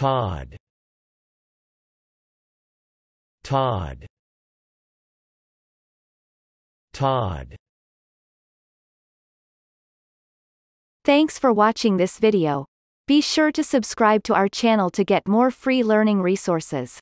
Todd Todd Todd Thanks for watching this video. Be sure to subscribe to our channel to get more free learning resources.